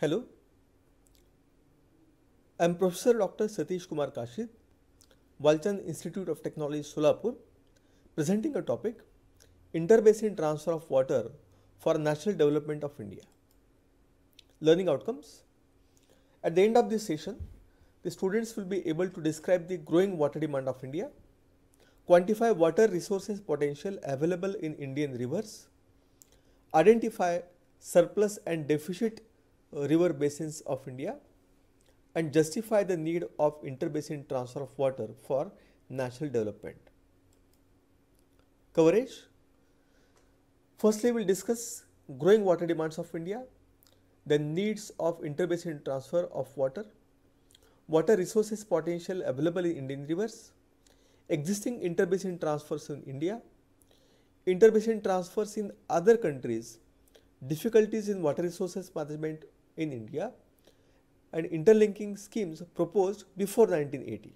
Hello, I am Professor Dr. Satish Kumar Kashid, Walchand Institute of Technology, Solapur, presenting a topic Interbasin Transfer of Water for National Development of India. Learning outcomes. At the end of this session, the students will be able to describe the growing water demand of India, quantify water resources potential available in Indian rivers, identify surplus and deficit river basins of India and justify the need of interbasin transfer of water for national development. Coverage Firstly, we will discuss growing water demands of India, the needs of interbasin transfer of water, water resources potential available in Indian rivers, existing interbasin transfers in India, interbasin transfers in other countries, difficulties in water resources management in India and interlinking schemes proposed before 1980.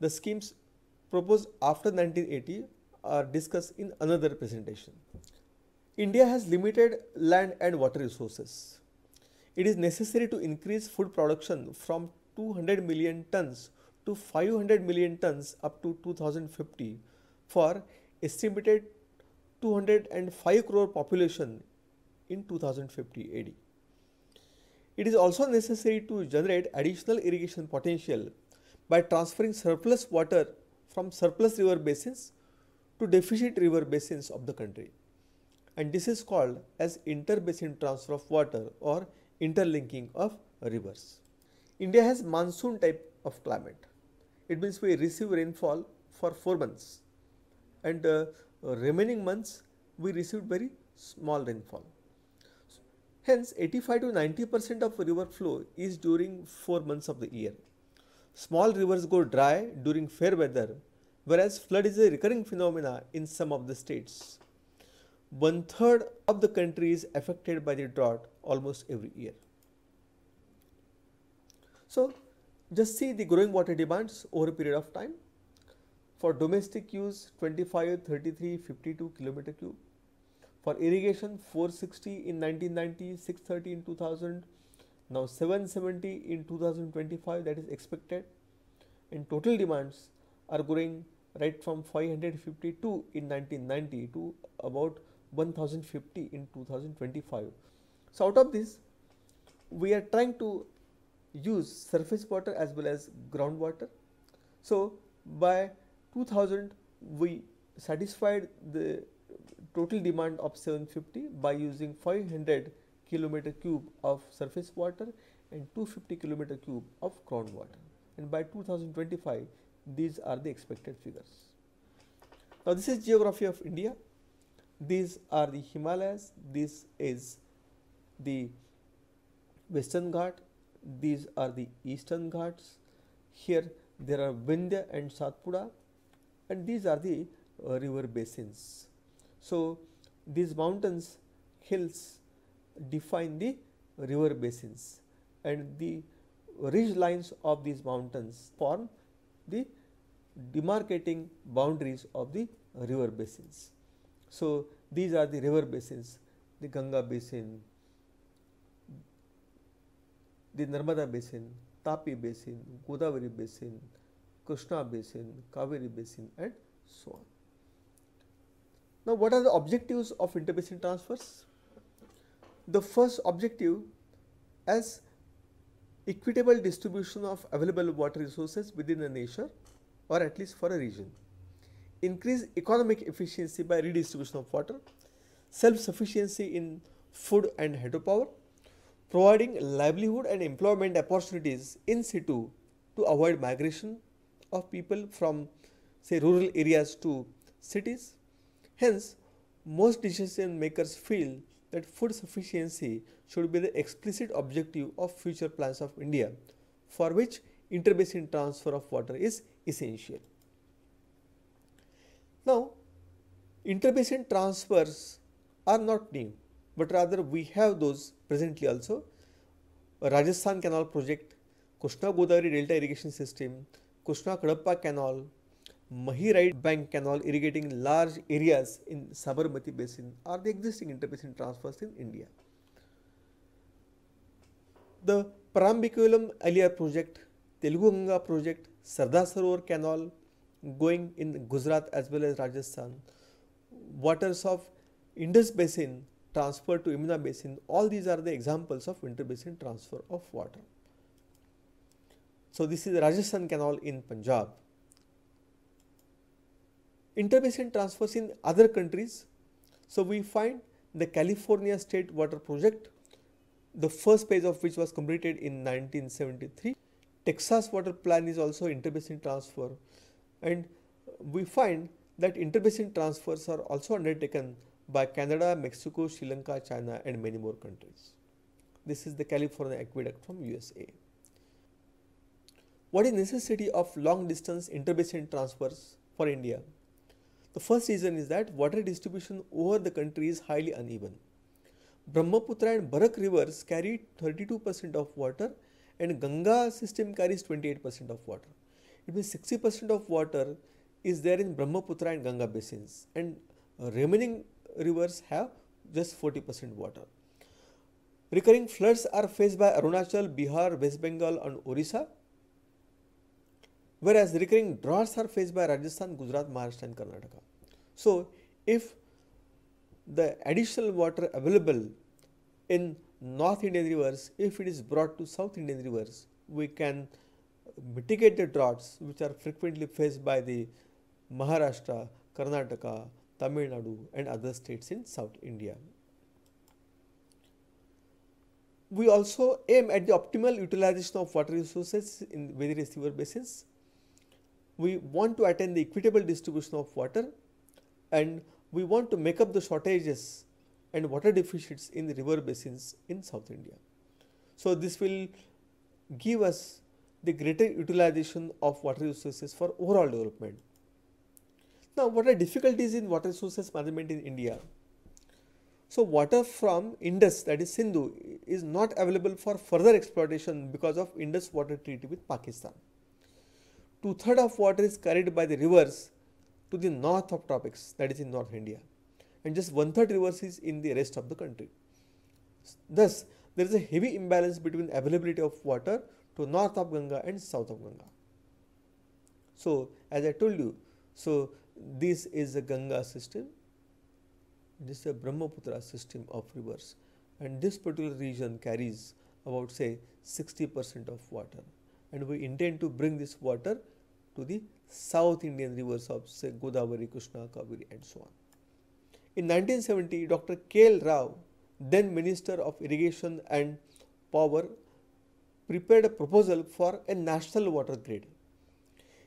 The schemes proposed after 1980 are discussed in another presentation. India has limited land and water resources. It is necessary to increase food production from 200 million tons to 500 million tons up to 2050 for estimated 205 crore population in 2050 AD. It is also necessary to generate additional irrigation potential by transferring surplus water from surplus river basins to deficient river basins of the country. And this is called as interbasin transfer of water or interlinking of rivers. India has monsoon type of climate. It means we receive rainfall for 4 months and uh, remaining months we received very small rainfall. Hence, 85 to 90 percent of river flow is during 4 months of the year. Small rivers go dry during fair weather, whereas flood is a recurring phenomena in some of the states. One third of the country is affected by the drought almost every year. So, just see the growing water demands over a period of time. For domestic use, 25, 33, 52 kilometer cube for irrigation 460 in 1990 630 in 2000 now 770 in 2025 that is expected and total demands are growing right from 552 in 1990 to about 1050 in 2025 so out of this we are trying to use surface water as well as groundwater so by 2000 we satisfied the total demand of 750 by using 500 kilometer cube of surface water and 250 kilometer cube of groundwater and by 2025 these are the expected figures. Now this is geography of India, these are the Himalayas, this is the western Ghat, these are the eastern Ghats, here there are Vindhya and Satpura and these are the uh, river basins. So, these mountains hills define the river basins and the ridge lines of these mountains form the demarcating boundaries of the river basins. So, these are the river basins the Ganga basin, the Narmada basin, Tapi basin, Godavari basin, Krishna basin, Kaveri basin and so on. Now, what are the objectives of interbasin transfers? The first objective as equitable distribution of available water resources within a nation or at least for a region, increase economic efficiency by redistribution of water, self-sufficiency in food and hydropower, providing livelihood and employment opportunities in situ to avoid migration of people from say rural areas to cities, Hence, most decision makers feel that food sufficiency should be the explicit objective of future plans of India, for which interbasin transfer of water is essential. Now, interbasin transfers are not new, but rather we have those presently also. Rajasthan Canal Project, Kushna Godavari Delta Irrigation System, Kushna Kadapa Canal, Mahirite Bank Canal irrigating large areas in Sabarmati Basin are the existing interbasin transfers in India. The Parambikulam Aliyar project, Teluganga project, Sardar Canal going in Gujarat as well as Rajasthan, waters of Indus Basin transferred to Imna Basin, all these are the examples of interbasin transfer of water. So, this is Rajasthan Canal in Punjab. Interbasin transfers in other countries. So we find the California State Water Project, the first phase of which was completed in 1973. Texas Water Plan is also interbasin transfer and we find that interbasin transfers are also undertaken by Canada, Mexico, Sri Lanka, China and many more countries. This is the California Aqueduct from USA. What is necessity of long distance interbasin transfers for India? The first reason is that water distribution over the country is highly uneven. Brahmaputra and Barak rivers carry 32% of water and Ganga system carries 28% of water. It means 60% of water is there in Brahmaputra and Ganga basins and uh, remaining rivers have just 40% water. Recurring floods are faced by Arunachal, Bihar, West Bengal and Orissa whereas recurring droughts are faced by Rajasthan, Gujarat, Maharashtra and Karnataka. So, if the additional water available in North Indian rivers, if it is brought to South Indian rivers, we can mitigate the droughts which are frequently faced by the Maharashtra, Karnataka, Tamil Nadu and other states in South India. We also aim at the optimal utilization of water resources in various river basins we want to attain the equitable distribution of water and we want to make up the shortages and water deficits in the river basins in South India. So, this will give us the greater utilization of water resources for overall development. Now, what are difficulties in water resources management in India? So, water from Indus that is Sindhu is not available for further exploitation because of Indus water treaty with Pakistan two third of water is carried by the rivers to the north of tropics that is in north India and just one third rivers is in the rest of the country. Thus there is a heavy imbalance between availability of water to north of Ganga and south of Ganga. So as I told you so this is a Ganga system this is a Brahmaputra system of rivers and this particular region carries about say 60 percent of water and we intend to bring this water to the South Indian rivers of say, Godavari, Krishna, Kaveri and so on. In 1970, Dr. K.L. Rao, then Minister of Irrigation and Power, prepared a proposal for a national water grid.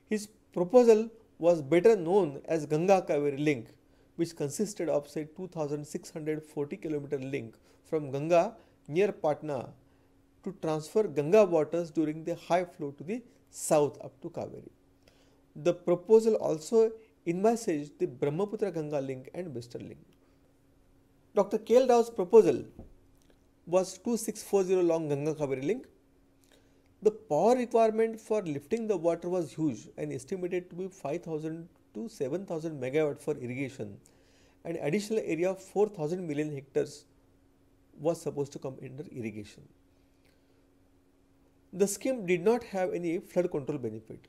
His proposal was better known as Ganga Kaveri link, which consisted of say 2640 kilometer link from Ganga near Patna to transfer Ganga waters during the high flow to the south up to Kaveri. The proposal also envisaged the Brahmaputra Ganga link and Western link. Dr. K. Rao's proposal was 2640 long Ganga Kaveri link. The power requirement for lifting the water was huge and estimated to be 5000 to 7000 megawatt for irrigation and additional area of 4000 million hectares was supposed to come under irrigation. The scheme did not have any flood control benefit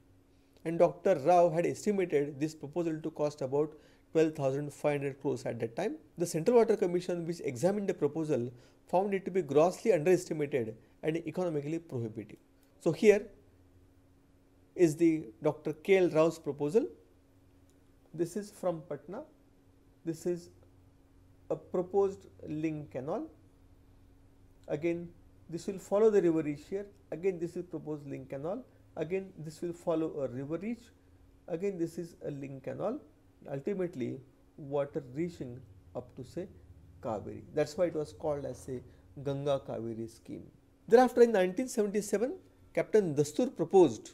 and Dr. Rao had estimated this proposal to cost about 12,500 crores at that time. The Central Water Commission which examined the proposal found it to be grossly underestimated and economically prohibitive. So here is the Dr. K.L. Rao's proposal. This is from Patna. This is a proposed link canal. Again this will follow the river reach here, again this is proposed link canal, again this will follow a river reach, again this is a link canal, ultimately water reaching up to say Kaveri. That is why it was called as a Ganga Kaveri scheme. Thereafter in 1977, Captain Dastur proposed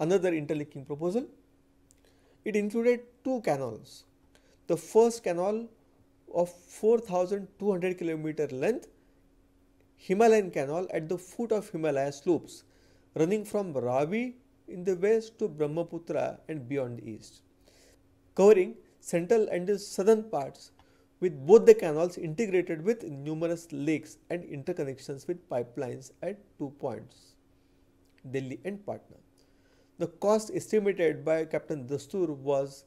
another interlinking proposal. It included two canals. The first canal of 4200 kilometer length Himalayan canal at the foot of Himalaya slopes, running from Ravi in the west to Brahmaputra and beyond the east, covering central and the southern parts with both the canals integrated with numerous lakes and interconnections with pipelines at two points, Delhi and Patna. The cost estimated by Captain Dastur was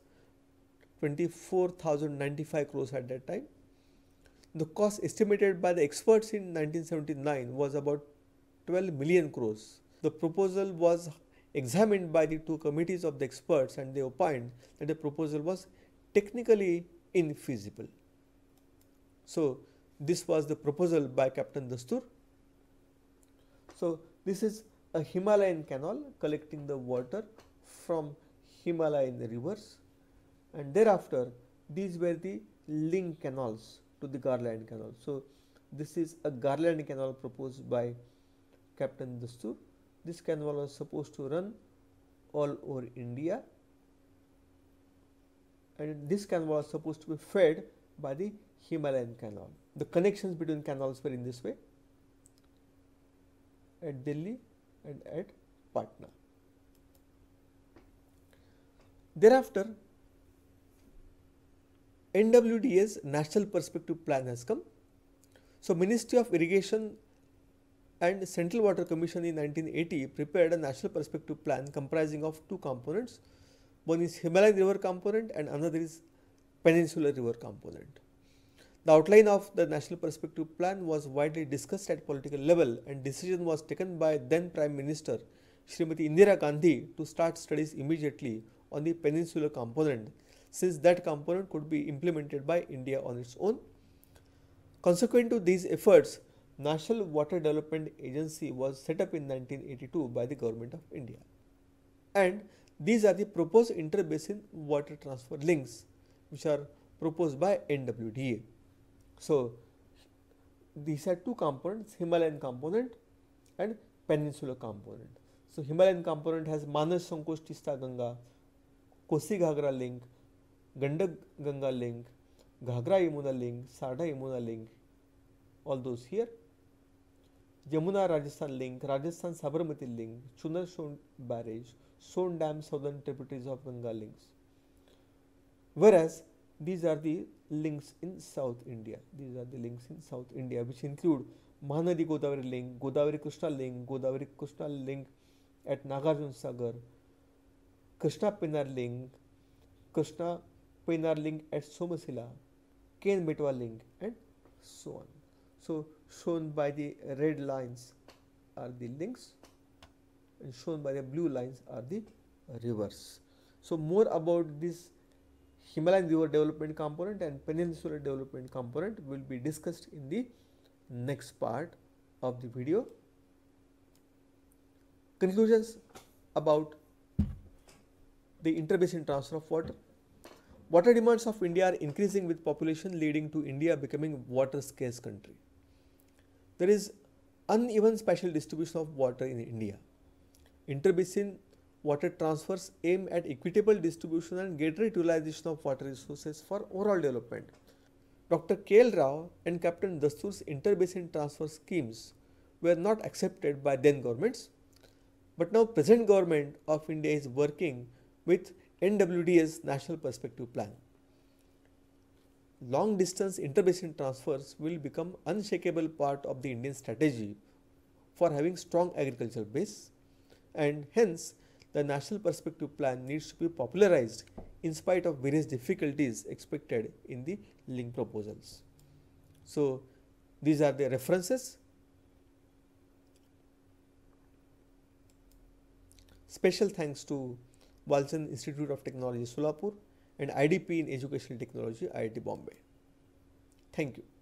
24,095 crores at that time the cost estimated by the experts in 1979 was about 12 million crores. The proposal was examined by the two committees of the experts and they opined that the proposal was technically infeasible. So, this was the proposal by Captain Dastur. So, this is a Himalayan canal collecting the water from Himalayan rivers and thereafter these were the link canals to the Garland Canal. So, this is a Garland Canal proposed by Captain Dastu. This canal was supposed to run all over India and this canal was supposed to be fed by the Himalayan canal. The connections between canals were in this way at Delhi and at Patna. Thereafter, NWDA's National Perspective Plan has come. So Ministry of Irrigation and Central Water Commission in 1980 prepared a national perspective plan comprising of two components. One is Himalayan river component and another is peninsular river component. The outline of the national perspective plan was widely discussed at political level and decision was taken by then Prime Minister Srimati Indira Gandhi to start studies immediately on the peninsular component since that component could be implemented by India on its own. Consequent to these efforts, National Water Development Agency was set up in 1982 by the Government of India. And these are the proposed inter-basin water transfer links which are proposed by NWDA. So, these are two components Himalayan component and peninsular component. So, Himalayan component has Manas Sankosh Tista Ganga, Kosi Ghagra link, Gandak Ganga link Ghaghra Yamuna link Sarda Yamuna link all those here Yamuna Rajasthan link Rajasthan Sabarmati link Chunar Sone barrage Sone dam southern tributary of Ganga links link these are the links in south India these are the links in India include Mahanadi Godavari link Godavari Krishna link Godavari Krishna link at Nagarjuna Sagar Krishna Pennar link Krishna Pinar link at Somasila, Ken Betwa link, and so on. So, shown by the red lines are the links, and shown by the blue lines are the rivers. So, more about this Himalayan river development component and peninsular development component will be discussed in the next part of the video. Conclusions about the interbasin transfer of water. Water demands of India are increasing with population leading to India becoming water scarce country. There is uneven spatial distribution of water in India. Interbasin water transfers aim at equitable distribution and greater utilization of water resources for overall development. Dr. K.L. Rao and Captain Dastur's interbasin transfer schemes were not accepted by then governments, but now present government of India is working with NWDS National Perspective Plan. Long distance interbasin transfers will become unshakable part of the Indian strategy for having strong agricultural base and hence the National Perspective Plan needs to be popularized in spite of various difficulties expected in the link proposals. So, these are the references. Special thanks to Walchan Institute of Technology, Solapur, and IDP in Educational Technology, IIT Bombay. Thank you.